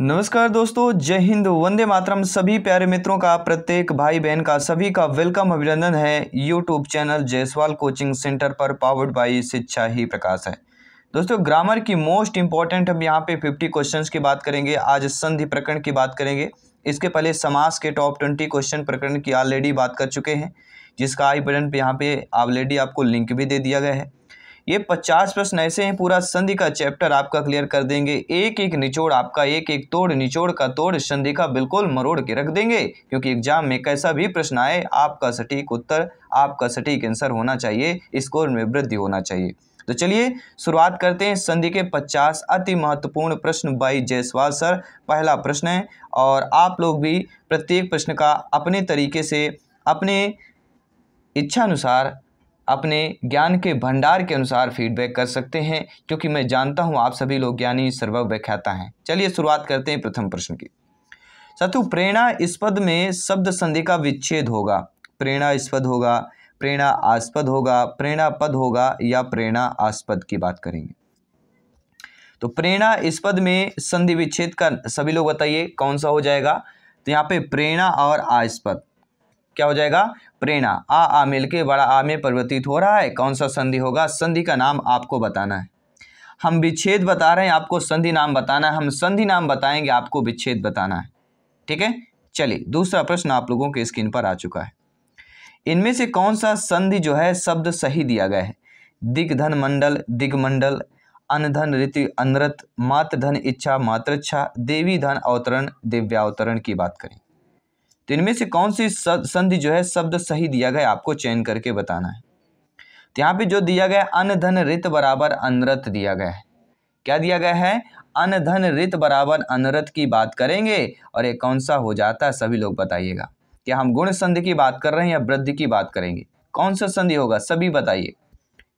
नमस्कार दोस्तों जय हिंद वंदे मातरम सभी प्यारे मित्रों का प्रत्येक भाई बहन का सभी का वेलकम अभिनंदन है YouTube channel Jaiswal coaching centre पर पावर्ड बाई शिक्षा ही प्रकाश है दोस्तों ग्रामर की मोस्ट इंपॉर्टेंट हम यहाँ पे 50 क्वेश्चंस की बात करेंगे आज संधि प्रकरण की बात करेंगे इसके पहले समास के टॉप ट्वेंटी क्वेश्चन प्रकरण की ऑलरेडी बात कर चुके हैं जिसका आई बटन पर यहाँ पे ऑलरेडी आपको लिंक भी दे दिया गया है ये पचास प्रश्न ऐसे हैं पूरा संधि का चैप्टर आपका क्लियर कर देंगे एक एक निचोड़ आपका एक एक तोड़ निचोड़ का तोड़ संधि का बिल्कुल मरोड़ के रख देंगे क्योंकि एग्जाम में कैसा भी प्रश्न आए आपका सटीक उत्तर आपका सटीक आंसर होना चाहिए स्कोर में वृद्धि होना चाहिए तो चलिए शुरुआत करते हैं संधि के पचास अति महत्वपूर्ण प्रश्न बाई जयसवाल सर पहला प्रश्न है और आप लोग भी प्रत्येक प्रश्न का अपने तरीके से अपने इच्छानुसार अपने ज्ञान के भंडार के अनुसार फीडबैक कर सकते हैं क्योंकि मैं जानता हूं आप सभी लोग ज्ञानी सर्वव्याख्याता हैं चलिए शुरुआत करते हैं प्रथम प्रश्न की साथु प्रेरणा इस पद में शब्द संधि का विच्छेद होगा प्रेरणा इस पद होगा प्रेरणा आस्पद होगा प्रेरणा पद होगा या प्रेरणा आस्पद की बात करेंगे तो प्रेरणा इस पद में संधि विच्छेद का सभी लोग बताइए कौन सा हो जाएगा तो यहाँ पे प्रेरणा और आस्पद क्या हो जाएगा प्रेरणा आ आ मिल के बड़ा आ में परिवर्तित हो रहा है कौन सा संधि होगा संधि का नाम आपको बताना है हम विच्छेद बता रहे हैं आपको संधि नाम बताना है हम संधि नाम बताएंगे आपको विच्छेद बताना है ठीक है चलिए दूसरा प्रश्न आप लोगों के स्क्रीन पर आ चुका है इनमें से कौन सा संधि जो है शब्द सही दिया गया है दिग्धन मंडल दिग्मंडल अनधन ऋतु अनरत मातधन इच्छा मातृच्छा देवी धन अवतरण दिव्यावतरण की बात करें तो इनमें से कौन सी संधि जो है शब्द सही दिया गया आपको चयन करके बताना है तो यहाँ पे जो दिया गया अन धन रित बराबर अनरत दिया गया है क्या दिया गया है अन धन रित बराबर अनरत की बात करेंगे और ये कौन सा हो जाता है सभी लोग बताइएगा क्या हम गुण संधि की बात कर रहे हैं या वृद्धि की बात करेंगे कौन सा संधि होगा सभी बताइए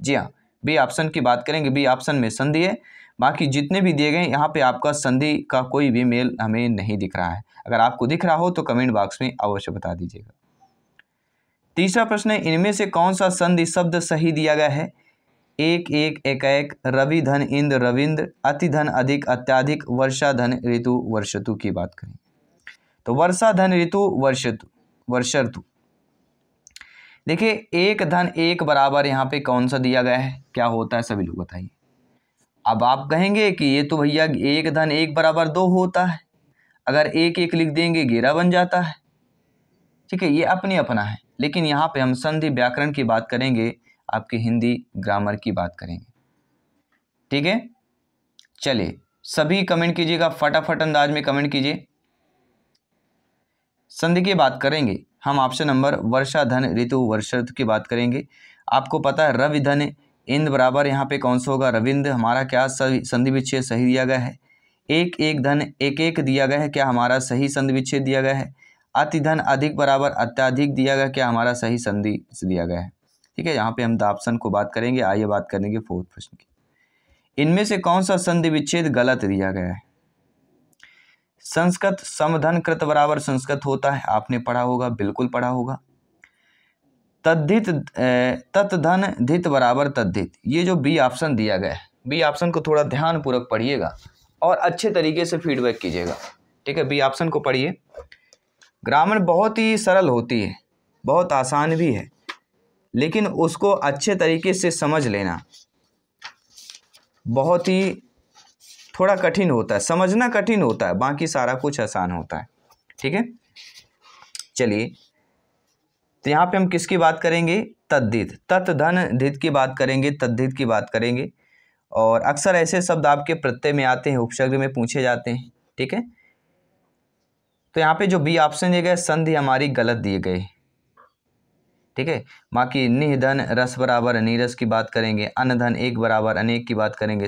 जी हाँ बी ऑप्शन की बात करेंगे बी ऑप्शन में संधि है बाकी जितने भी दिए गए यहाँ पे आपका संधि का कोई भी मेल हमें नहीं दिख रहा है अगर आपको दिख रहा हो तो कमेंट बॉक्स में अवश्य बता दीजिएगा तीसरा प्रश्न है इनमें से कौन सा संधि शब्द सही दिया गया है एक एक एक एक रवि धन इंद्र रविंद्र अति धन अधिक अत्याधिक वर्षा धन ऋतु वर्षतु की बात करें तो वर्षा धन ऋतु वर्षतु वर्षतु देखिए एक धन एक बराबर यहाँ पे कौन सा दिया गया है क्या होता है सभी लोग बताइए अब आप कहेंगे कि ये तो भैया एक धन एक बराबर दो होता है अगर एक एक लिख देंगे घेरा बन जाता है ठीक है ये अपनी अपना है लेकिन यहाँ पे हम संधि व्याकरण की बात करेंगे आपके हिंदी ग्रामर की बात करेंगे ठीक है चलिए सभी कमेंट कीजिएगा फटाफट अंदाज में कमेंट कीजिए संधि की बात करेंगे हम ऑप्शन नंबर वर्षा धन ऋतु वर्षर्थ की बात करेंगे आपको पता है रवि धन इंद बराबर यहाँ पे कौन सा होगा रविंद्र हमारा क्या संधि विच्छेद सही दिया गया है एक एक धन एक एक दिया गया है क्या हमारा सही संधि विच्छेद दिया गया है अति धन अधिक बराबर अत्याधिक दिया गया क्या हमारा सही संधि दिया गया है ठीक है यहाँ पे हम दापसन को बात करेंगे आइए बात करेंगे फोर्थ प्रश्न की इनमें से कौन सा संधि विच्छेद गलत दिया गया है संस्कृत समधन कृत बराबर संस्कृत होता है आपने पढ़ा होगा बिल्कुल पढ़ा होगा तद्धित तत्धन धित बराबर तद्धित ये जो बी ऑप्शन दिया गया है बी ऑप्शन को थोड़ा ध्यानपूर्वक पढ़िएगा और अच्छे तरीके से फीडबैक कीजिएगा ठीक है बी ऑप्शन को पढ़िए ग्रामर बहुत ही सरल होती है बहुत आसान भी है लेकिन उसको अच्छे तरीके से समझ लेना बहुत ही थोड़ा कठिन होता है समझना कठिन होता है बाकी सारा कुछ आसान होता है ठीक है चलिए तो यहाँ पे हम किसकी बात करेंगे तद्धित तत्धन धित की बात करेंगे तद्धित की बात करेंगे और अक्सर ऐसे शब्द आपके प्रत्यय में आते हैं उपसर्ग में पूछे जाते हैं ठीक है तो यहाँ पे जो बी ऑप्शन दिए गए संधि हमारी गलत दिए गए ठीक है बाकी निधन रस बराबर नीरस की बात करेंगे अनधन एक बराबर अनेक की बात करेंगे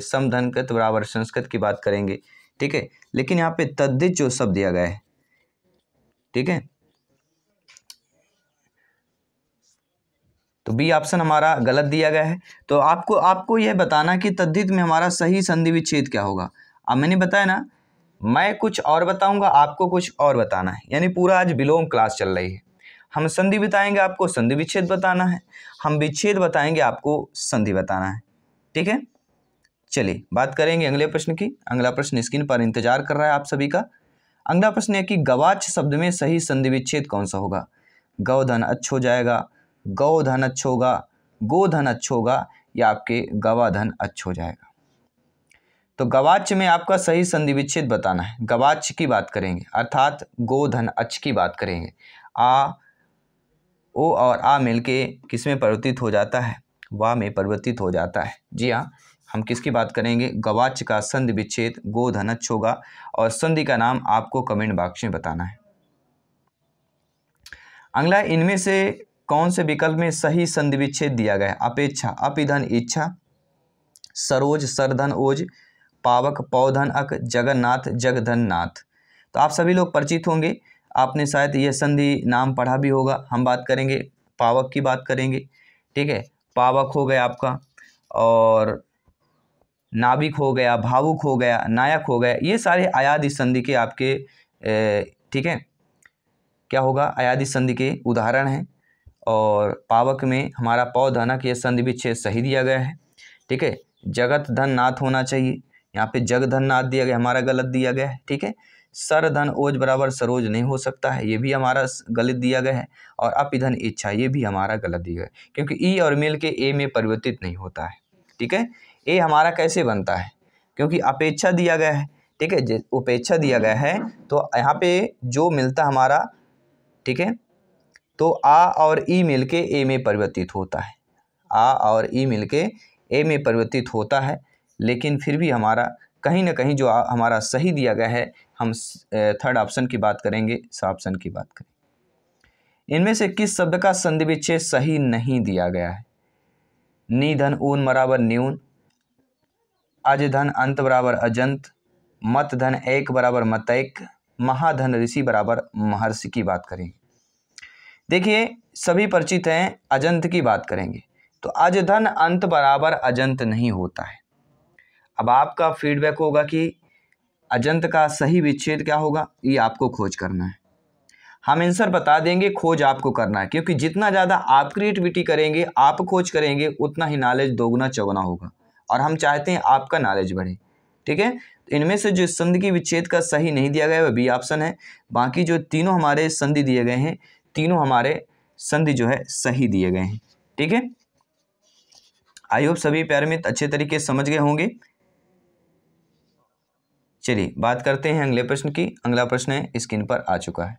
कृत बराबर संस्कृत की बात करेंगे ठीक है लेकिन यहाँ पे तद्धित जो शब्द दिया गया है ठीक है तो बी ऑप्शन हमारा गलत दिया गया है तो आपको आपको यह बताना कि तद्धित में हमारा सही संधि विच्छेद क्या होगा अब मैंने बताया ना मैं कुछ और बताऊंगा आपको कुछ और बताना है यानी पूरा आज बिलोम क्लास चल रही है हम संधि बताएंगे आपको संधि विच्छेद बताना है हम विच्छेद बताएंगे आपको संधि बताना है ठीक है चलिए बात करेंगे अगले प्रश्न की अगला प्रश्न स्क्रीन पर इंतजार कर रहा है आप सभी का अगला प्रश्न है कि गवाच शब्द में सही संधि विच्छेद कौन सा होगा गौधन अच्छ हो जाएगा गौधन अच्छा होगा गोधन अच्छा होगा या आपके गवाधन अच्छा हो जाएगा तो गवाच में आपका सही संधि विच्छेद बताना है गवाच की बात करेंगे अर्थात गोधन अच्छ की बात करेंगे आ ओ और आ मिलके किस में परिवर्तित हो जाता है वा में परिवर्तित हो जाता है जी हाँ हम किसकी बात करेंगे गवाच का संधि विच्छेद गोधन अच्छ होगा और संधि का नाम आपको कमेंट बॉक्स में बताना है अगला इनमें से कौन से विकल्प में सही संधि विच्छेद दिया गया है अपेक्षा अपिधन इच्छा सरोज सरधन ओज पावक पौधन अक जगन्नाथ जगधन नाथ तो आप सभी लोग परिचित होंगे आपने शायद यह संधि नाम पढ़ा भी होगा हम बात करेंगे पावक की बात करेंगे ठीक है पावक हो गया आपका और नाभिक हो गया भावुक हो गया नायक हो गया ये सारे अयाधि संधि के आपके ठीक है क्या होगा अयाधि संधि के उदाहरण हैं और पावक में हमारा पौधनक ये संधि विच्छेद सही दिया गया है ठीक है जगत धन नाथ होना चाहिए यहाँ पे जग धन नाथ दिया गया हमारा गलत दिया गया है ठीक है सर धन ओज बराबर सरोज नहीं हो सकता है ये भी हमारा गलत दिया गया है और अपिधन इच्छा ये भी हमारा गलत दिया गया है क्योंकि ई और मेल के ए में परिवर्तित नहीं होता है ठीक है ए हमारा कैसे बनता है क्योंकि अपेक्षा दिया गया है ठीक है उपेक्षा दिया गया है तो यहाँ पे जो मिलता हमारा ठीक है तो आ और ई मिलके ए में परिवर्तित होता है आ और ई मिलके ए में परिवर्तित होता है लेकिन फिर भी हमारा कहीं ना कहीं जो आ, हमारा सही दिया गया है हम थर्ड ऑप्शन की बात करेंगे ऑप्शन की बात करें इनमें से किस शब्द का संधि विच्छेद सही नहीं दिया गया है निधन ऊन बराबर न्यून अजधन अंत बराबर अजंत मत धन एक बराबर मतैक महाधन ऋषि बराबर महर्षि की बात करेंगे देखिए सभी परिचित हैं अजंत की बात करेंगे तो अजधन अंत बराबर अजंत नहीं होता है अब आपका फीडबैक होगा कि अजंत का सही विच्छेद क्या होगा ये आपको खोज करना है हम आंसर बता देंगे खोज आपको करना है क्योंकि जितना ज़्यादा आप क्रिएटिविटी करेंगे आप खोज करेंगे उतना ही नॉलेज दोगुना चौगुना होगा और हम चाहते हैं आपका नॉलेज बढ़े ठीक है तो इनमें से जो संधि की विच्छेद का सही नहीं दिया गया वह बी ऑप्शन है बाकी जो तीनों हमारे संधि दिए गए हैं तीनों हमारे संधि जो है सही दिए गए हैं ठीक है आई होप सभी प्यारे मित्र अच्छे तरीके से समझ गए होंगे चलिए बात करते हैं अगले प्रश्न की अगला प्रश्न है स्क्रीन पर आ चुका है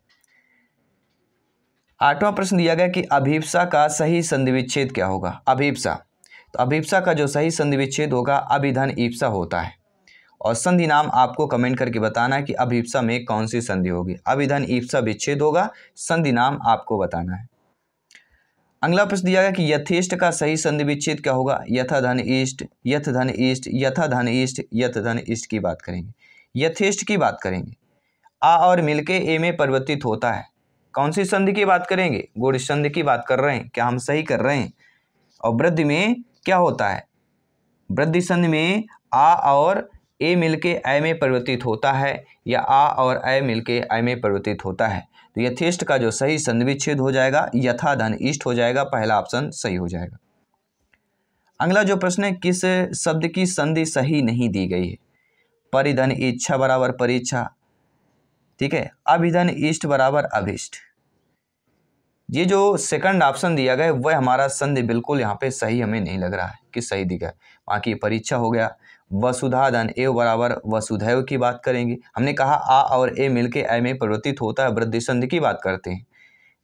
आठवां प्रश्न दिया गया कि अभिप्सा का सही संधि विच्छेद क्या होगा अभिप्सा तो अभिप्सा का जो सही संधि विच्छेद होगा अभिधन ईप्सा होता है और संधि नाम आपको कमेंट करके बताना है कि अभिप्सा में कौन सी संधि होगी अभिधन ईप्सा विच्छेद होगा संधि नाम आपको बताना है अगला प्रश्न दिया गया कि यथेष्ट का सही संधि विच्छेद क्या होगा यथा धन ईष्ट यथ धन ईष्ट यथा धन ईष्ट यथ धन ईष्ट की बात करेंगे यथेष्ट की बात करेंगे आ और मिलके ए में परिवर्तित होता है कौन सी संधि की बात करेंगे गुड़ संधि की बात कर रहे हैं क्या हम सही कर रहे हैं और वृद्धि में क्या होता है वृद्धि संधि में आ और ए मिलके ए में परिवर्तित होता है या आ और ए मिलके के में परिवर्तित होता है तो यथेष्ट का जो सही संधिविच्छेद हो जाएगा यथा धन इष्ट हो जाएगा पहला ऑप्शन सही हो जाएगा अगला जो प्रश्न है किस शब्द की संधि सही नहीं दी गई है परिधन इच्छा बराबर परीक्षा ठीक है अभिधन इष्ट बराबर अभिष्ट ये जो सेकंड ऑप्शन दिया गया वह हमारा संधि बिल्कुल यहाँ पे सही हमें नहीं लग रहा है कि सही दिखा बाकी परीक्षा हो गया वसुधा धन ए बराबर वसुधैव की बात करेंगे हमने कहा आ और ए मिलके ए में परिवर्तित होता है वृद्धि संधि की बात करते हैं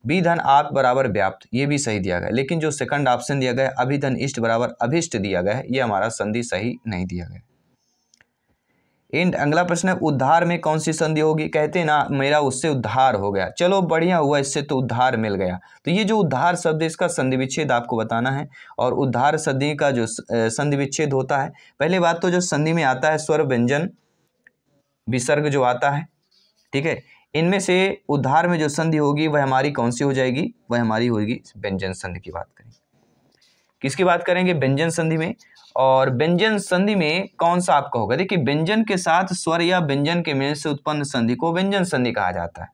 बी धन आप बराबर व्याप्त ये भी सही दिया गया लेकिन जो सेकंड ऑप्शन दिया गया है अभिधन इष्ट बराबर अभिष्ट दिया गया है ये हमारा संधि सही नहीं दिया गया एंड अगला प्रश्न है उद्धार में कौन सी संधि होगी कहते हैं ना मेरा उससे उद्धार हो गया चलो बढ़िया हुआ इससे तो उद्धार मिल गया तो ये जो उद्धार शब्द इसका संधि विच्छेद आपको बताना है और उद्धार संधि का जो संधि विच्छेद होता है पहले बात तो जो संधि में आता है स्वर व्यंजन विसर्ग जो आता है ठीक है इनमें से उद्धार में जो संधि होगी वह हमारी कौन सी हो जाएगी वह हमारी होगी व्यंजन संधि की बात करें किसकी बात करेंगे व्यंजन संधि में और व्यंजन संधि में कौन सा आपका होगा देखिए व्यंजन के साथ स्वर या व्यंजन के मेल से उत्पन्न संधि को व्यंजन संधि कहा जाता है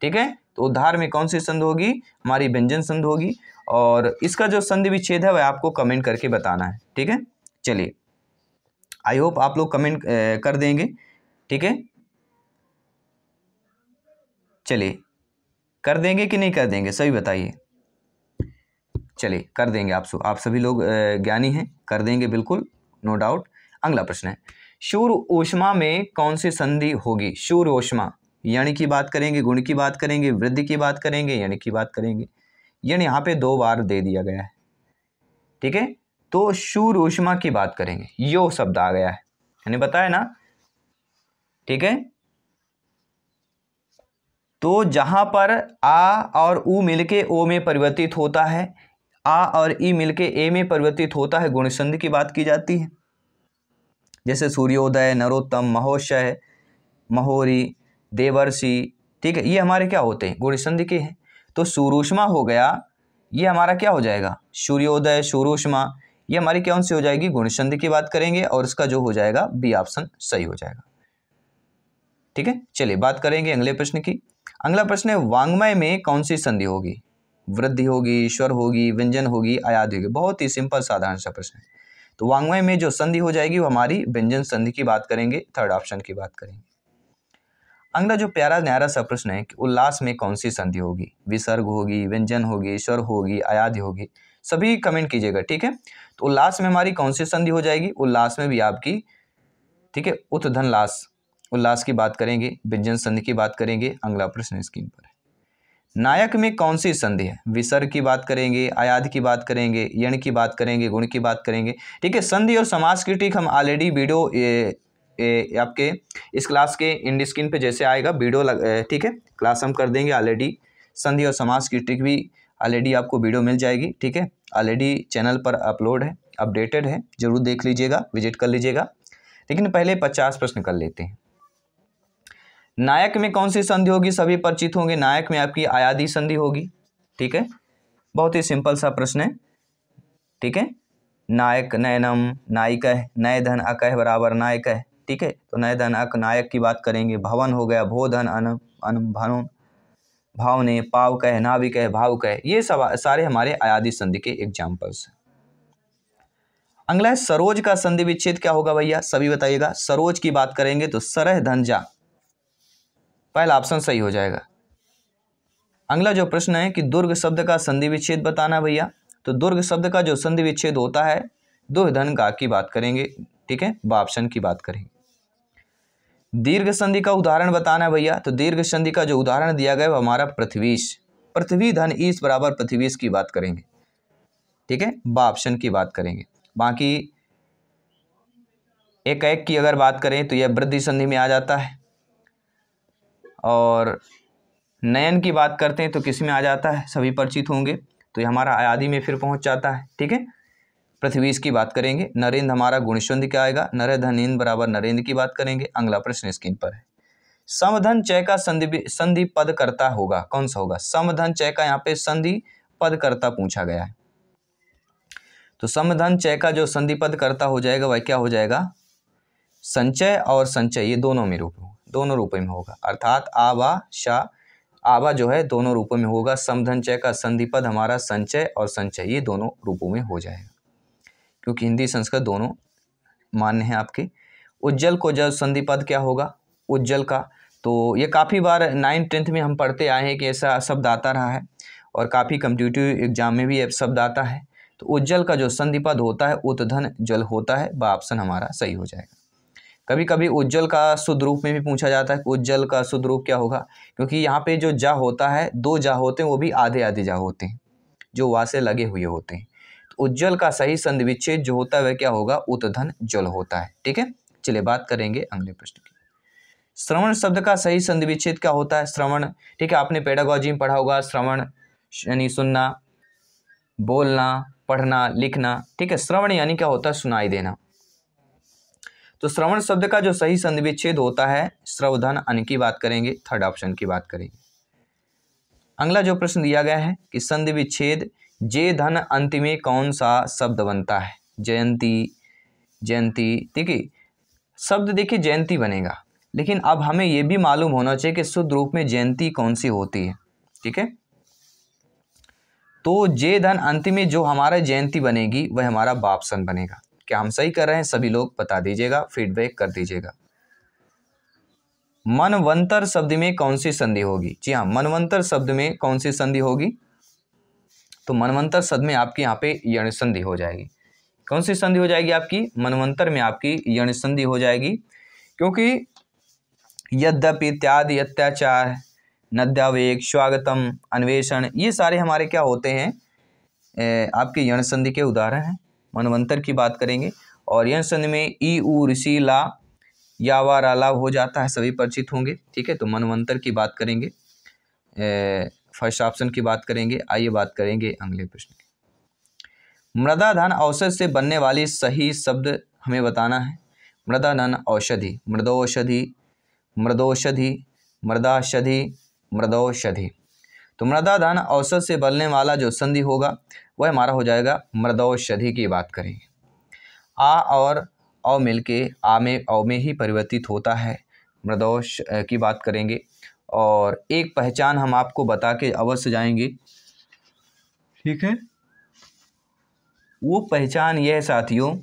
ठीक है तो उद्धार में कौन सी संधि होगी हमारी व्यंजन संधि होगी और इसका जो संधि विच्छेद है वह आपको कमेंट करके बताना है ठीक है चलिए आई होप आप लोग कमेंट कर देंगे ठीक है चलिए कर देंगे कि नहीं कर देंगे सभी बताइए चलिए कर देंगे आप आप सभी लोग ज्ञानी हैं कर देंगे बिल्कुल नो डाउट अगला प्रश्न है शूर ऊष्मा में कौन सी संधि होगी शूर ऊष्मा यानी की बात करेंगे गुण की बात करेंगे वृद्धि की बात करेंगे यानी की बात करेंगे यानी यहाँ पे दो बार दे दिया गया है ठीक है तो शूर ऊष्मा की बात करेंगे यो शब्द आ गया है यानी बताया ना ठीक है तो जहां पर आ और ऊ मिलके ओ में परिवर्तित होता है आ और ई मिलके ए में परिवर्तित होता है गुणसंधि की बात की जाती है जैसे सूर्योदय नरोत्तम महोशय महोरी देवर्षि ठीक है ये हमारे क्या होते हैं गुणसंधि के हैं तो सूरुष्मा हो गया ये हमारा क्या हो जाएगा सूर्योदय सूरुष्मा ये हमारी कौन सी हो जाएगी गुणसंधि की बात करेंगे और इसका जो हो जाएगा बी ऑप्शन सही हो जाएगा ठीक है चलिए बात करेंगे अगले प्रश्न की अगला प्रश्न है वांग्मय में कौन सी संधि होगी वृद्धि होगी स्वर होगी व्यंजन होगी आयाद होगी बहुत ही सिंपल साधारण सा प्रश्न है तो वांग्मय में जो संधि हो जाएगी वो हमारी व्यंजन संधि की बात करेंगे थर्ड ऑप्शन की बात करेंगे अगला जो प्यारा न्यारा सा प्रश्न है कि उल्लास में कौन सी संधि होगी विसर्ग होगी व्यंजन होगी स्वर होगी आयाद होगी सभी कमेंट कीजिएगा ठीक है तो उल्लास में हमारी कौन सी संधि हो जाएगी उल्लास में भी आपकी ठीक है उत लास उल्लास की बात करेंगे व्यंजन संधि की बात करेंगे अगला प्रश्न स्क्रीन पर नायक में कौन सी संधि है विसर्ग की बात करेंगे आयाद की बात करेंगे यण की बात करेंगे गुण की बात करेंगे ठीक है संधि और समाज क्रिटिक हम ऑलरेडी वीडियो आपके इस क्लास के इंड स्क्रीन पे जैसे आएगा वीडियो लग ठीक है क्लास हम कर देंगे ऑलरेडी संधि और समाज ट्रिक भी ऑलरेडी आपको वीडियो मिल जाएगी ठीक है ऑलरेडी चैनल पर अपलोड है अपडेटेड है जरूर देख लीजिएगा विजिट कर लीजिएगा लेकिन पहले पचास प्रश्न कर लेते हैं नायक में कौन सी संधि होगी सभी परिचित होंगे नायक में आपकी आयादी संधि होगी ठीक है बहुत ही सिंपल सा प्रश्न है ठीक है नायक नयनम नायिक नय धन अक बराबर नायक है ठीक है तो नय धन अक नायक की बात करेंगे भवन हो गया भोधन अनम अन भनोन भाव ने पाव कह नाविक है भाव कह ये सब सारे हमारे आयादी संधि के एग्जाम्पल्स हैं अगला है सरोज का संधि विच्छेद क्या होगा भैया सभी बताइएगा सरोज की बात करेंगे तो सरह धनजा पहला ऑप्शन सही हो जाएगा अगला जो प्रश्न है कि दुर्ग शब्द का संधि विच्छेद बताना भैया तो दुर्ग शब्द का जो संधि विच्छेद होता है दुर्धन गा की बात करेंगे ठीक है ऑप्शन की बात करेंगे दीर्घ संधि का उदाहरण बताना भैया तो दीर्घ संधि का जो उदाहरण दिया गया वो हमारा पृथ्वीश पृथ्वी धन ईस बराबर पृथ्वीश की बात करेंगे ठीक है ऑप्शन की बात करेंगे बाकी एक एक की अगर बात करें तो यह वृद्धि संधि में आ जाता है और नयन की बात करते हैं तो किस में आ जाता है सभी परिचित होंगे तो ये हमारा आयादि में फिर पहुंच जाता है ठीक है पृथ्वी की बात करेंगे नरेंद्र हमारा गुणशुंध क्या आएगा नर धनेन्द्र बराबर नरेंद्र की बात करेंगे अगला प्रश्न स्क्रीन पर है समधन चय का संधि संधि पद करता होगा कौन सा होगा समधन चय का यहाँ पे संधि पद करता पूछा गया है तो समधन चय का जो संधि पद करता हो जाएगा वह क्या हो जाएगा संचय और संचय ये दोनों में रूप होगा दोनों रूपों में होगा अर्थात आवा शाह आवा जो है दोनों रूपों में होगा समधनचय का संधिपद हमारा संचय और संचय ये दोनों रूपों में हो जाएगा क्योंकि हिंदी संस्कृत दोनों मान्य हैं आपके उज्जवल को जल संधिपद क्या होगा उज्जवल का तो ये काफ़ी बार नाइन्थ टेंथ में हम पढ़ते आए हैं कि ऐसा शब्द आता रहा है और काफ़ी कम्पिटिटिव एग्जाम में भी शब्द आता है तो उज्जल का जो संधिपद होता है उत्धन जल होता है वह ऑप्शन हमारा सही हो जाएगा कभी कभी उज्जवल का शुद्ध रूप में भी पूछा जाता है उज्जवल का शुद्ध रूप क्या होगा क्योंकि यहाँ पे जो जा होता है दो जा होते हैं वो भी आधे आधे जा होते हैं जो वा से लगे हुए होते हैं तो उज्जवल का सही संधि विच्छेद जो होता है वह क्या होगा उतधन जल होता है ठीक है चलिए बात करेंगे अगले प्रश्न की श्रवण शब्द का सही संधि विच्छेद क्या होता है श्रवण ठीक है आपने पेडागोजी में पढ़ा होगा श्रवण यानी सुनना बोलना पढ़ना लिखना ठीक है श्रवण यानी क्या होता है सुनाई देना तो श्रवण शब्द का जो सही संधि विच्छेद होता है श्रवधन अन की बात करेंगे थर्ड ऑप्शन की बात करेंगे अगला जो प्रश्न दिया गया है कि संधि विच्छेद जे धन अंत में कौन सा शब्द बनता है जयंती जयंती ठीक है शब्द देखिए जयंती बनेगा लेकिन अब हमें यह भी मालूम होना चाहिए कि शुद्ध रूप में जयंती कौन सी होती है ठीक है तो जे धन अंत में जो हमारा जयंती बनेगी वह हमारा बापसन बनेगा क्या हम सही कर रहे हैं सभी लोग बता दीजिएगा फीडबैक कर दीजिएगा मनवंतर शब्द में कौन सी संधि होगी जी हाँ मनवंतर शब्द में कौन सी संधि होगी तो मनवंतर शब्द में आपकी यहाँ पे यण संधि हो जाएगी कौन सी संधि हो जाएगी आपकी मनवंतर में आपकी यण संधि हो जाएगी क्योंकि यद्यपि इत्यादि अत्याचार नद्यावेग स्वागतम अन्वेषण ये सारे हमारे क्या होते हैं आपके यण संधि के उदाहरण हैं मनवंतर की बात करेंगे और यह संधि में ई ऊ ऋषि ला या वा रा ला हो जाता है सभी परिचित होंगे ठीक है तो मनवंतर की बात करेंगे फर्स्ट ऑप्शन की बात करेंगे आइए बात करेंगे अगले प्रश्न की मृदा धन औषध से बनने वाली सही शब्द हमें बताना है मृदा धन औषधि मृदौषधि मृदौषधि मृदाषधि मृदौषधि तो दान औसत से बलने वाला जो संधि होगा वह हमारा हो जाएगा मृदौषधि की बात करेंगे आ और औ मिल के आ में औ में ही परिवर्तित होता है मृदौष की बात करेंगे और एक पहचान हम आपको बता के अवश्य जाएंगे ठीक है वो पहचान यह है साथियों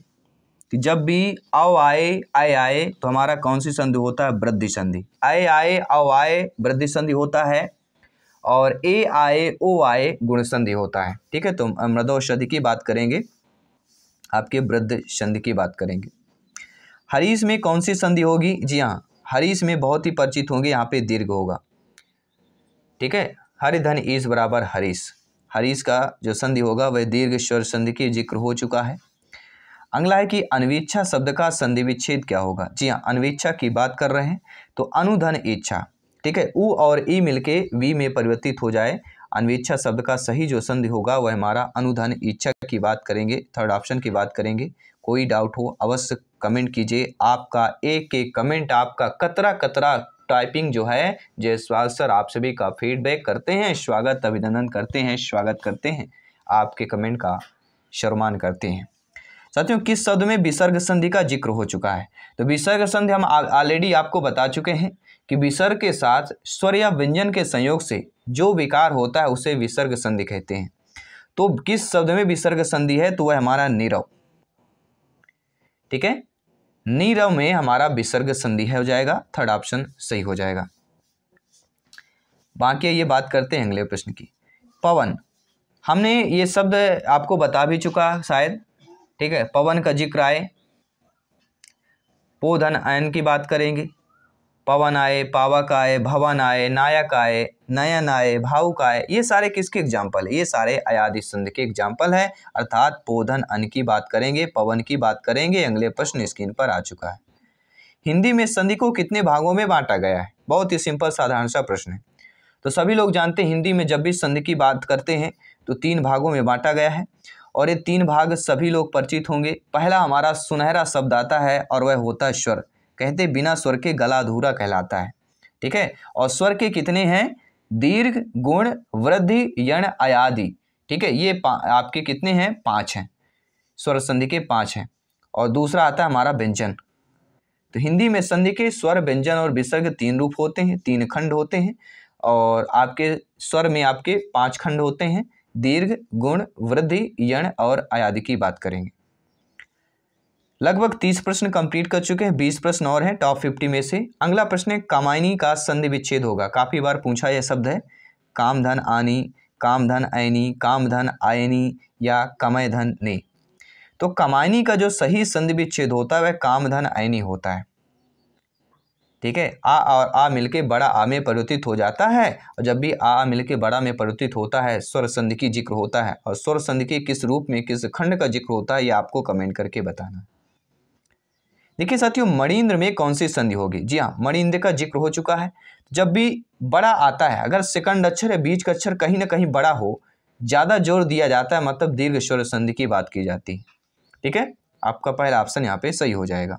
कि जब भी अव आए आए आए तो हमारा कौन सी संधि होता है वृद्धि संधि आए आए अव आए वृद्धि संधि होता है और ए आए ओ आए गुणसंधि होता है ठीक है तो मृद औषधि की बात करेंगे आपके वृद्ध संधि की बात करेंगे हरीश में कौन सी संधि होगी जी हाँ हरीश में बहुत ही परिचित होंगे यहाँ पे दीर्घ होगा ठीक है हरिधन ईस बराबर हरीश हरीश का जो संधि होगा वह दीर्घ स्वर संधि की जिक्र हो चुका है अंगला है कि अनवीक्षा शब्द का संधि विच्छेद क्या होगा जी हाँ अनवीक्षा की बात कर रहे हैं तो अनुधन इच्छा ठीक है ऊ और ई मिलके वी में परिवर्तित हो जाए अन्वेच्छा शब्द का सही जो संधि होगा वह हमारा अनुधन इच्छा की बात करेंगे थर्ड ऑप्शन की बात करेंगे कोई डाउट हो अवश्य कमेंट कीजिए आपका एक एक कमेंट आपका कतरा कतरा टाइपिंग जो है जयसवाल सर आप सभी का फीडबैक करते हैं स्वागत अभिनंदन करते हैं स्वागत करते हैं आपके कमेंट का शर्मान करते हैं साथियों किस शब्द में विसर्ग संधि का जिक्र हो चुका है तो विसर्ग संधि हम ऑलरेडी आपको बता चुके हैं कि विसर्ग के साथ स्वर या व्यंजन के संयोग से जो विकार होता है उसे विसर्ग संधि कहते हैं तो किस शब्द में विसर्ग संधि है तो वह हमारा नीरव ठीक है नीरव में हमारा विसर्ग संधि हो जाएगा थर्ड ऑप्शन सही हो जाएगा बाकी ये बात करते हैं अगले प्रश्न की पवन हमने ये शब्द आपको बता भी चुका शायद ठीक है पवन का जिक्र आए पोधन आयन की बात करेंगे पवन आए पावक आए भवन आए नायक आए नयन आए भावुक आए ये सारे किसके एग्जाम्पल ये सारे अयाधि संध के एग्जाम्पल हैं अर्थात पोधन अन की बात करेंगे पवन की बात करेंगे अगले प्रश्न स्क्रीन पर आ चुका है हिंदी में संधि को कितने भागों में बांटा गया है बहुत ही सिंपल साधारण सा प्रश्न है तो सभी लोग जानते हैं हिंदी में जब भी संधि की बात करते हैं तो तीन भागों में बांटा गया है और ये तीन भाग सभी लोग परिचित होंगे पहला हमारा सुनहरा शब्द आता है और वह होता है स्वर कहते बिना स्वर के गला अधूरा कहलाता है ठीक है और स्वर के कितने हैं दीर्घ गुण वृद्धि यण अयादि ठीक है ये आपके कितने हैं पाँच हैं स्वर संधि के पाँच हैं और दूसरा आता है हमारा व्यंजन तो हिंदी में संधि के स्वर व्यंजन और विसर्ग तीन रूप होते हैं तीन खंड होते हैं और आपके स्वर में आपके पांच खंड होते हैं दीर्घ गुण वृद्धि यण और आयादि की बात करेंगे लगभग तीस प्रश्न कंप्लीट कर चुके हैं बीस प्रश्न और हैं टॉप फिफ्टी में से अगला प्रश्न है कामायनी का संधि विच्छेद होगा काफ़ी बार पूछा यह शब्द है कामधन आनी कामधन ऐनी कामधन आयनी या कमय धन ने तो कमायनी का जो सही संधि विच्छेद होता है वह कामधन ऐनी होता है ठीक है आ और आ मिलके बड़ा आ में परिवर्तित हो जाता है और जब भी आ मिलके बड़ा में परिवर्तित होता है स्वर संधि की जिक्र होता है और स्वर संधि के किस रूप में किस खंड का जिक्र होता है ये आपको कमेंट करके बताना देखिए साथियों मणिंद्र में कौन सी संधि होगी जी हाँ मणिंद्र का जिक्र हो चुका है जब भी बड़ा आता है अगर सेकंड अक्षर या बीच का अक्षर कहीं ना कहीं बड़ा हो ज़्यादा जोर दिया जाता है मतलब दीर्घ स्वर संधि की बात की जाती है ठीक है आपका पहला ऑप्शन यहाँ पे सही हो जाएगा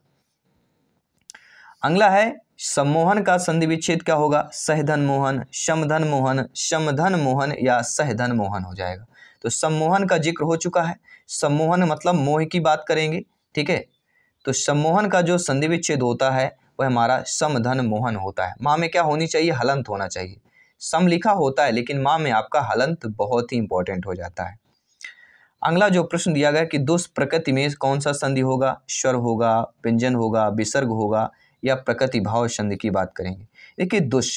अगला है सम्मोहन का संधि विच्छेद क्या होगा सहधन मोहन शमधन मोहन शमधन मोहन या सहधन मोहन हो जाएगा तो सम्मोहन का जिक्र हो चुका है सम्मोहन मतलब मोह की बात करेंगे ठीक है तो सम्मोहन का जो संधि विच्छेद होता है वह हमारा समधन मोहन होता है माँ में क्या होनी चाहिए हलंत होना चाहिए सम लिखा होता है लेकिन माँ में आपका हलंत बहुत ही इंपॉर्टेंट हो जाता है अगला जो प्रश्न दिया गया कि दुष्प्रकृति में कौन सा संधि होगा स्वर होगा व्यंजन होगा विसर्ग होगा या प्रकृति भाव संधि की बात करेंगे देखिए दुष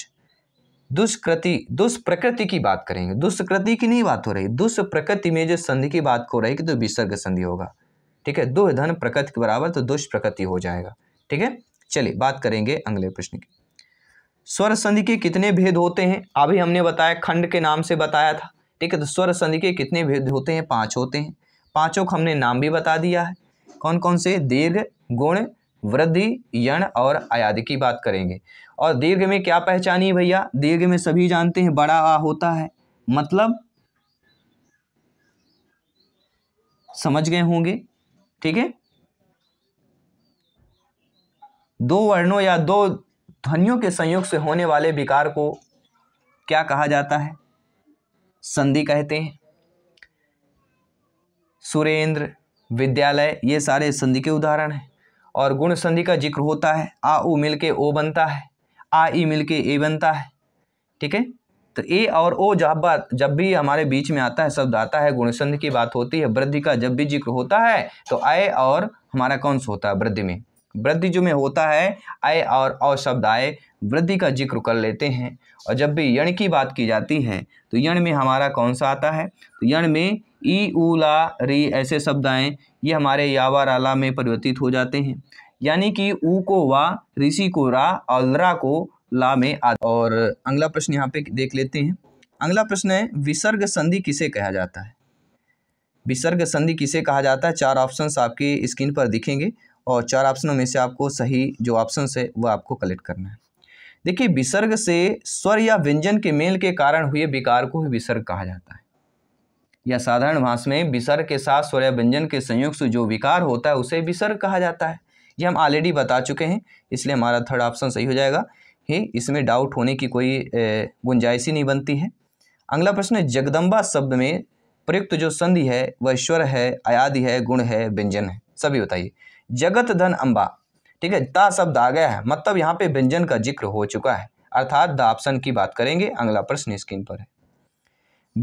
दुष्कृति दुष्प्रकृति की बात करेंगे दुष्कृति की नहीं बात हो रही दुष्प्रकृति में जो संधि की बात हो रही है कि तो विसर्ग संधि होगा ठीक है दो धन प्रकृति के बराबर तो दुष्ट प्रकृति हो जाएगा ठीक है चलिए बात करेंगे अगले प्रश्न की स्वर संधि के कितने भेद होते हैं अभी हमने बताया खंड के नाम से बताया था ठीक है तो स्वर संधि के कितने भेद होते हैं पांच होते हैं पांचों का हमने नाम भी बता दिया है कौन कौन से दीर्घ गुण वृद्धि यण और आयाद की बात करेंगे और दीर्घ में क्या पहचानी भैया दीर्घ में सभी जानते हैं बड़ा आ होता है मतलब समझ गए होंगे ठीक है दो वर्णों या दो ध्वनियों के संयोग से होने वाले विकार को क्या कहा जाता है संधि कहते हैं सुरेंद्र विद्यालय ये सारे संधि के उदाहरण हैं और गुण संधि का जिक्र होता है आ ऊ मिलके ओ बनता है आ ई मिलके ए बनता है ठीक है तो ए और ओ जब बात जब भी हमारे बीच में आता है शब्द आता है गुणसंध की बात होती है वृद्धि का जब भी जिक्र होता है तो आय और हमारा कौन सा होता है वृद्धि में वृद्धि जो में होता है आय और अ शब्द आय वृद्धि का जिक्र कर लेते हैं और जब भी यण की बात की जाती है तो यण में हमारा कौन सा आता है तो यण में ई ऊ ला री ऐसे शब्द आए ये हमारे यावर आला में परिवर्तित हो जाते हैं यानी कि ऊ को वा ऋषि को रा और रा को ला में और अगला प्रश्न यहाँ पे देख लेते हैं अगला प्रश्न है विसर्ग संधि किसे कहा जाता है विसर्ग संधि किसे कहा जाता है चार ऑप्शंस आपके स्क्रीन पर दिखेंगे और चार ऑप्शनों में से आपको सही जो ऑप्शन है वो आपको कलेक्ट करना है देखिए विसर्ग से स्वर या व्यंजन के मेल के कारण हुए विकार को ही विसर्ग कहा जाता है या साधारण भाषा में विसर्ग के साथ स्वर या व्यंजन के संयोग से जो विकार होता है उसे विसर्ग कहा जाता है ये हम ऑलरेडी बता चुके हैं इसलिए हमारा थर्ड ऑप्शन सही हो जाएगा ही इसमें डाउट होने की कोई गुंजाइश ही नहीं बनती है अगला प्रश्न है जगदम्बा शब्द में प्रयुक्त जो संधि है वह ईश्वर है अयादि है गुण है व्यंजन है सभी बताइए जगत धन अम्बा ठीक है ता शब्द आ गया है मतलब यहाँ पे व्यंजन का जिक्र हो चुका है अर्थात द ऑप्शन की बात करेंगे अगला प्रश्न स्क्रीन पर है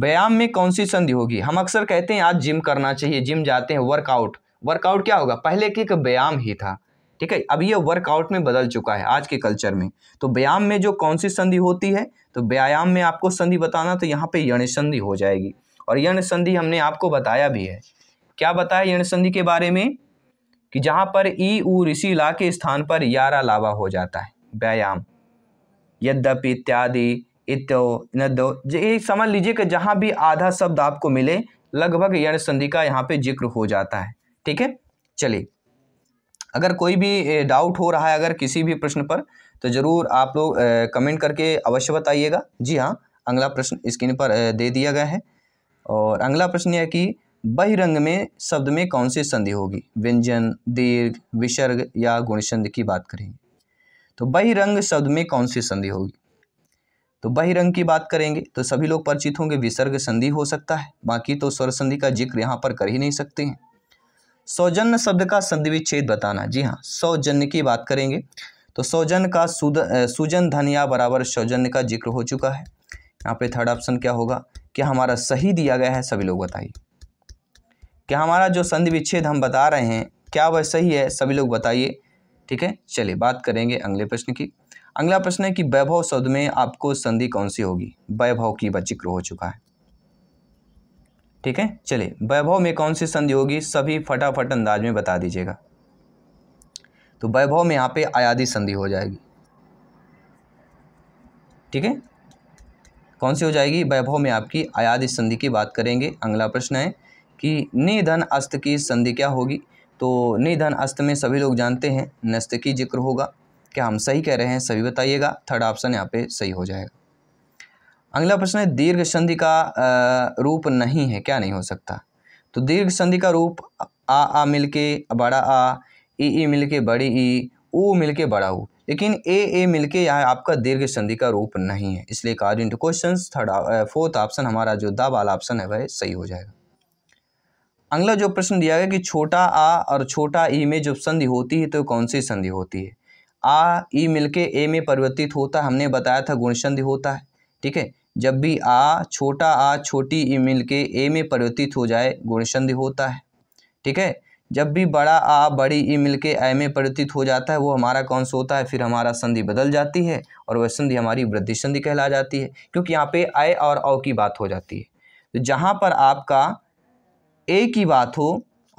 व्यायाम में कौन सी संधि होगी हम अक्सर कहते हैं आज जिम करना चाहिए जिम जाते हैं वर्कआउट वर्कआउट क्या होगा पहले के एक व्यायाम ही था ठीक है अब ये वर्कआउट में बदल चुका है आज के कल्चर में तो व्यायाम में जो कौन सी संधि होती है तो व्यायाम में आपको संधि बताना तो यहाँ पे यण संधि हो जाएगी और यण संधि हमने आपको बताया भी है क्या बताया यण संधि के बारे में कि जहाँ पर ई ऊ ऋषि ला के स्थान पर यारा लावा हो जाता है व्यायाम यद्यपि इत्यादि इतो नदो ये समझ लीजिए कि जहाँ भी आधा शब्द आपको मिले लगभग यण संधि का यहाँ पे जिक्र हो जाता है ठीक है चलिए अगर कोई भी डाउट हो रहा है अगर किसी भी प्रश्न पर तो ज़रूर आप लोग कमेंट करके अवश्य बताइएगा जी हाँ अगला प्रश्न स्क्रीन पर दे दिया गया है और अगला प्रश्न यह कि बहिरंग में शब्द में कौन सी संधि होगी व्यंजन दीर्घ विसर्ग या संधि की बात करेंगे तो बहिरंग शब्द में कौन सी संधि होगी तो बहिरंग की बात करेंगे तो सभी लोग परिचित होंगे विसर्ग संधि हो सकता है बाकी तो स्वर संधि का जिक्र यहाँ पर कर ही नहीं सकते हैं सौजन्य शब्द का संधि विच्छेद बताना जी हाँ सौजन्य की बात करेंगे तो सौजन का सुद सुजन धनिया बराबर सौजन्य का जिक्र हो चुका है यहाँ पे थर्ड ऑप्शन क्या होगा क्या हमारा सही दिया गया है सभी लोग बताइए क्या हमारा जो संधि विच्छेद हम बता रहे हैं क्या वह सही है सभी लोग बताइए ठीक है चलिए बात करेंगे अगले प्रश्न की अगला प्रश्न है कि वैभव शब्द में आपको संधि कौन सी होगी वैभव की जिक्र हो चुका है ठीक है चलिए वैभव में कौन सी संधि होगी सभी फटाफट अंदाज में बता दीजिएगा तो वैभव में यहाँ पे आयादी संधि हो जाएगी ठीक है कौन सी हो जाएगी वैभव में आपकी आयादी संधि की बात करेंगे अगला प्रश्न है कि निधन अस्त की संधि क्या होगी तो निधन अस्त में सभी लोग जानते हैं नस्त की जिक्र होगा क्या हम सही कह रहे हैं सभी बताइएगा थर्ड ऑप्शन यहाँ पे सही हो जाएगा अगला प्रश्न है दीर्घ संधि का रूप नहीं है क्या नहीं हो सकता तो दीर्घ संधि का रूप आ आ मिल के बड़ा आ ई ई मिल के बड़ी ई ऊ मिल के बड़ा ऊ लेकिन ए ए मिल के यहाँ आपका दीर्घ संधि का रूप नहीं है इसलिए card question third fourth option हमारा जो दा वाला ऑप्शन है वह सही हो जाएगा अगला जो प्रश्न दिया गया कि छोटा आ और छोटा ई में जब संधि होती है तो कौन सी संधि होती है आ ई मिलके ए में परिवर्तित होता है हमने बताया था गुण संधि होता है ठीक है जब भी आ छोटा आ छोटी ई मिल के ए में परिवर्तित हो जाए गुणसंधि होता है ठीक है जब भी बड़ा आ बड़ी ई मिल के ए में परिवर्तित हो जाता है वो हमारा कौन सा होता है फिर हमारा संधि बदल जाती है और वह संधि हमारी वृद्धि संधि कहला जाती है क्योंकि यहाँ पे आय और औ की बात हो जाती है तो जहाँ पर आपका ए की बात हो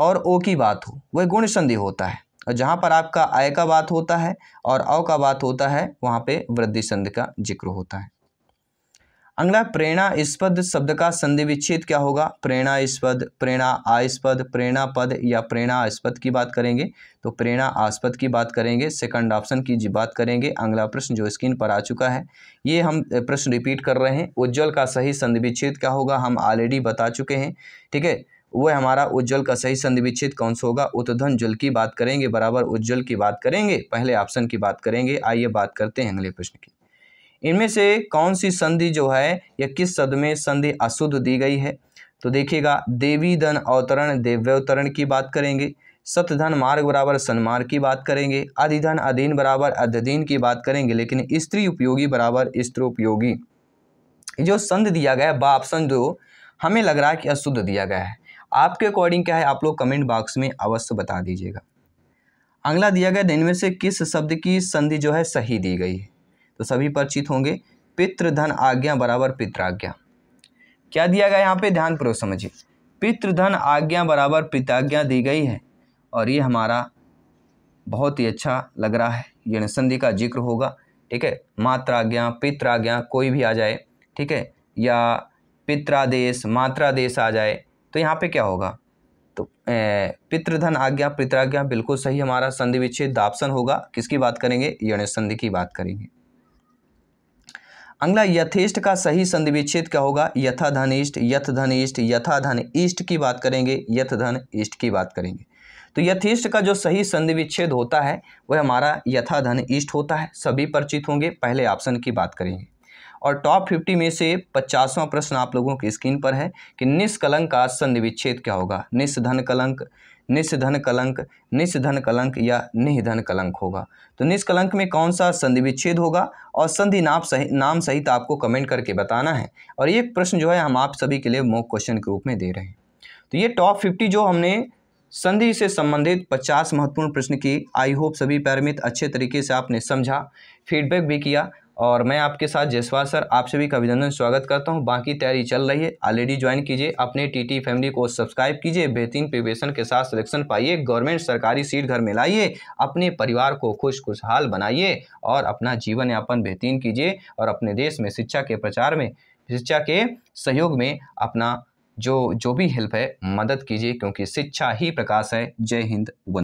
और ओ की बात हो वह गुण संधि होता है और जहाँ पर आपका आय का बात होता है और औ का बात होता है वहाँ पर वृद्धि संधि का जिक्र होता है अगला प्रेरणास्पद शब्द का संधि विच्छेद क्या होगा प्रेरणास्पद प्रेरणा आस्पद प्रेरणा पद या प्रेरणा आस्पद की बात करेंगे तो प्रेरणा आस्पद की बात करेंगे सेकंड ऑप्शन की जी बात करेंगे अगला प्रश्न जो स्क्रीन पर आ चुका है ये हम प्रश्न रिपीट कर रहे हैं उज्जवल का सही संधि विच्छेद क्या होगा हम ऑलरेडी बता चुके हैं ठीक है वह हमारा उज्जवल का सही संधि विच्छेद कौन सा होगा उत्तधन जल की बात करेंगे बराबर उज्जवल की बात करेंगे पहले ऑप्शन की बात करेंगे आइए बात करते हैं अगले प्रश्न की इनमें से कौन सी संधि जो है या किस शब्द में संधि अशुद्ध दी गई है तो देखिएगा देवी धन अवतरण देव्यवतरण की बात करेंगे सतधन मार्ग बराबर सन्मार्ग की बात करेंगे अधिधन अधीन बराबर अध्यधीन की बात करेंगे लेकिन स्त्री उपयोगी बराबर स्त्रोपयोगी जो संध दिया गया है बा ऑप्शन जो हमें लग रहा है कि अशुद्ध दिया गया है आपके अकॉर्डिंग क्या है आप लोग कमेंट बॉक्स में अवश्य बता दीजिएगा अगला दिया गया दिन में से किस शब्द की संधि जो है सही दी गई है तो सभी परिचित होंगे पितृधन आज्ञा बराबर पित्राज्ञा क्या दिया गया यहाँ पे पूर्व समझिए पितृधन आज्ञा बराबर पिताज्ञा दी गई है और ये हमारा बहुत ही अच्छा लग रहा है ये संधि का जिक्र होगा ठीक है मात्राज्ञा पित्राज्ञा कोई भी आ जाए ठीक है या पित्रादेश मात्रादेश आ जाए तो यहाँ पे क्या होगा तो पितृधन आज्ञा पित्राज्ञा बिल्कुल सही हमारा संधि विच्छेद दापसन होगा किसकी बात करेंगे यण संधि की बात करेंगे अगला यथेष्ट का सही संधि विच्छेद क्या होगा यथाधन इष्ट धन इष्ट यथाधन इष्ट की बात करेंगे यथ धन इष्ट की बात करेंगे तो यथेष्ट का जो सही संधि विच्छेद होता है वह हमारा यथाधन इष्ट होता है सभी परिचित होंगे पहले ऑप्शन की बात करेंगे और टॉप फिफ्टी में से पचासवां प्रश्न आप लोगों की स्क्रीन पर है कि निष्कलंक का संधि विच्छेद क्या होगा निष्धन कलंक निस्धन कलंक निस्धन कलंक या निधन कलंक होगा तो निष्कलंक में कौन सा संधि विच्छेद होगा और संधि नाप सही नाम सहित आपको कमेंट करके बताना है और ये प्रश्न जो है हम आप सभी के लिए मोक क्वेश्चन के रूप में दे रहे हैं तो ये टॉप फिफ्टी जो हमने संधि से संबंधित पचास महत्वपूर्ण प्रश्न की आई होप सभी पैरमित अच्छे तरीके से आपने समझा फीडबैक भी किया और मैं आपके साथ जयसवाल सर आप सभी का अभिनंदन स्वागत करता हूं बाकी तैयारी चल रही है ऑलरेडी ज्वाइन कीजिए अपने टीटी फैमिली को सब्सक्राइब कीजिए बेहतरीन प्रिपरेशन के साथ सिलेक्शन पाइए गवर्नमेंट सरकारी सीट घर में लाइए अपने परिवार को खुश खुशहाल बनाइए और अपना जीवन यापन बेहतरीन कीजिए और अपने देश में शिक्षा के प्रचार में शिक्षा के सहयोग में अपना जो जो भी हेल्प है मदद कीजिए क्योंकि शिक्षा ही प्रकाश है जय हिंद